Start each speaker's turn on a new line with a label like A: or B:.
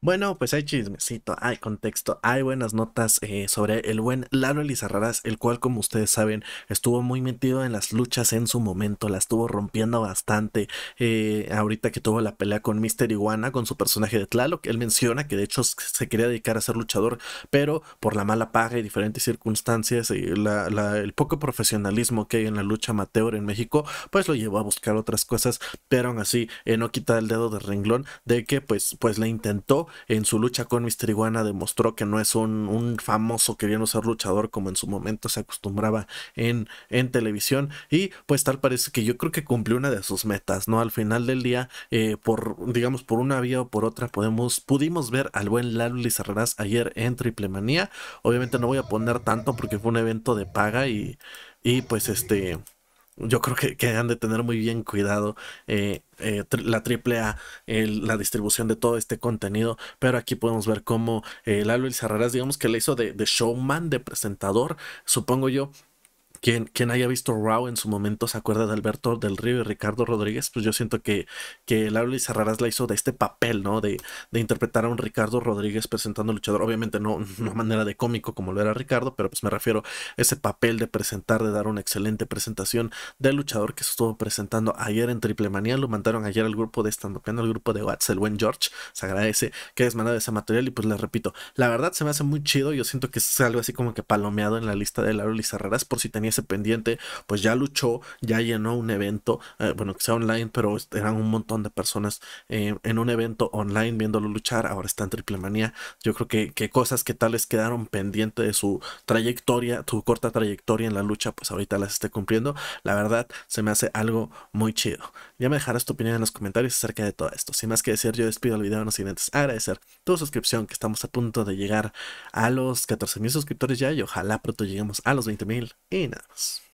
A: Bueno, pues hay chismecito, hay contexto, hay buenas notas eh, sobre el buen Lalo Elizarraras, el cual, como ustedes saben, estuvo muy metido en las luchas en su momento, la estuvo rompiendo bastante. Eh, ahorita que tuvo la pelea con Mister Iguana, con su personaje de Tlaloc, él menciona que de hecho se quería dedicar a ser luchador, pero por la mala paga y diferentes circunstancias, y la, el poco profesionalismo que hay en la lucha amateur en México, pues lo llevó a buscar otras cosas, pero aún así eh, no quita el dedo de renglón de que pues, pues la intentó en su lucha con Mr. Iguana demostró que no es un, un famoso queriendo ser luchador como en su momento se acostumbraba en, en, televisión. Y pues tal parece que yo creo que cumplió una de sus metas, ¿no? Al final del día, eh, por, digamos, por una vía o por otra, podemos, pudimos ver al buen Lalo Cerrarás ayer en Triple Manía. Obviamente no voy a poner tanto porque fue un evento de paga y, y pues este yo creo que, han de tener muy bien cuidado eh, eh, la triple A, la distribución de todo este contenido. Pero aquí podemos ver cómo eh, Lalo digamos que le hizo de, de showman, de presentador, supongo yo, quien, haya visto Raw en su momento se acuerda de Alberto del Río y Ricardo Rodríguez, pues yo siento que, que Laura la hizo de este papel, ¿no? De, de interpretar a un Ricardo Rodríguez presentando luchador. Obviamente no una manera de cómico como lo era Ricardo, pero pues me refiero a ese papel de presentar, de dar una excelente presentación del luchador que se estuvo presentando ayer en Triple Manía. Lo mandaron ayer al grupo de stand al grupo de WhatsApp, el buen George. Se agradece que es de ese material y pues les repito, la verdad se me hace muy chido. Yo siento que es algo así como que palomeado en la lista de Laura Serraras por si tenía ese pendiente, pues ya luchó, ya llenó un evento, eh, bueno, que sea online, pero eran un montón de personas eh, en un evento online viéndolo luchar, ahora está en triple manía. Yo creo que, que cosas que tales quedaron pendiente de su trayectoria, su corta trayectoria en la lucha, pues ahorita las esté cumpliendo. La verdad, se me hace algo muy chido. Ya me dejarás tu opinión en los comentarios acerca de todo esto. Sin más que decir, yo despido el video en los siguientes. Agradecer tu suscripción, que estamos a punto de llegar a los mil suscriptores ya y ojalá pronto lleguemos a los 20.000. Y nada. happiness.